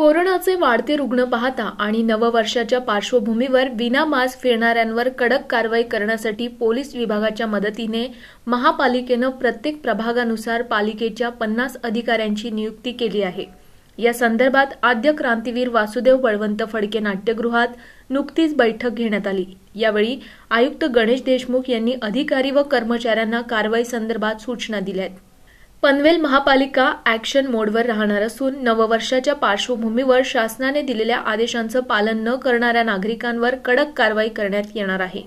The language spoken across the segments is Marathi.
कोरोनाचे वाढते रुग्ण पाहता आणि नववर्षाच्या पार्श्वभूमीवर मास्क फिरणाऱ्यांवर कडक कारवाई करण्यासाठी पोलीस विभागाच्या मदतीने महापालिकेनं प्रत्येक प्रभागानुसार पालिकेच्या पन्नास अधिकाऱ्यांची नियुक्ती केली आहे या संदर्भात आद्य क्रांतीवीर वासुदेव बळवंत फडके नाट्यगृहात नुकतीच बैठक घेण्यात आली यावेळी आयुक्त गणेश देशमुख यांनी अधिकारी व कर्मचाऱ्यांना कारवाई संदर्भात सूचना दिल्या आहेत पनवेल महापालिका ॲक्शन मोडवर राहणार असून नववर्षाच्या पार्श्वभूमीवर शासनाने दिलेल्या आदेशांचं पालन न करणाऱ्या नागरिकांवर कडक कारवाई करण्यात येणार आहे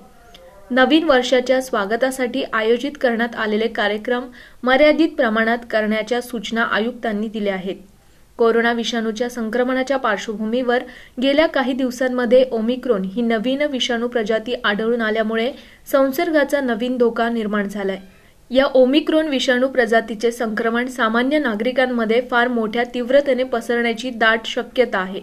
नवीन वर्षाच्या स्वागतासाठी आयोजित करण्यात आलेले कार्यक्रम मर्यादित प्रमाणात करण्याच्या सूचना आयुक्तांनी दिल्या आहेत कोरोना विषाणूच्या संक्रमणाच्या पार्श्वभूमीवर गेल्या काही दिवसांमध्ये ओमिक्रोन ही नवीन विषाणू प्रजाती आढळून आल्यामुळे संसर्गाचा नवीन धोका निर्माण झाला आहे या ओमिक्रोन विषाणू प्रजातीचे संक्रमण सामान्य नागरिकांमध्ये फार मोठ्या तीव्रतेने पसरण्याची दाट शक्यता आहे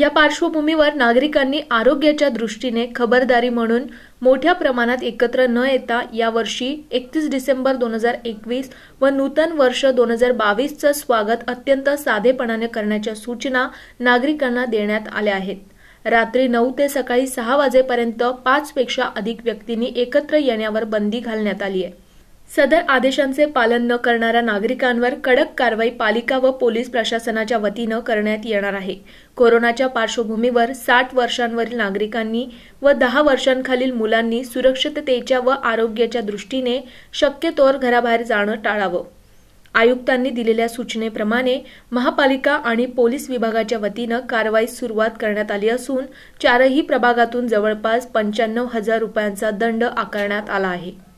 या पार्श्वभूमीवर नागरिकांनी आरोग्याच्या दृष्टीने खबरदारी म्हणून मोठ्या प्रमाणात एकत्र न येता यावर्षी एकतीस डिसेंबर दोन हजार एकवीस व नूतन वर्ष दोन हजार बावीसचं स्वागत अत्यंत साधेपणाने करण्याच्या सूचना नागरिकांना देण्यात आल्या आहेत रात्री नऊ ते सकाळी सहा वाजेपर्यंत पाचपेक्षा अधिक व्यक्तींनी एकत्र येण्यावर बंदी घालण्यात आली आहे सदर आदेशांचे पालन न करणाऱ्या नागरिकांवर कडक कारवाई पालिका व पोलीस प्रशासनाच्या वतीनं करण्यात येणार आहे कोरोनाच्या पार्श्वभूमीवर साठ वर्षांवरील नागरिकांनी व दहा वर्षांखालील मुलांनी सुरक्षिततेच्या व आरोग्याच्या दृष्टीने शक्यतोवर घराबाहेर जाणं टाळावं आयुक्तांनी दिलेल्या सूचनेप्रमाणे महापालिका आणि पोलीस विभागाच्या वतीनं कारवाई सुरुवात करण्यात आली असून चारही प्रभागातून जवळपास पंच्याण्णव हजार रुपयांचा दंड आकारण्यात आला आहे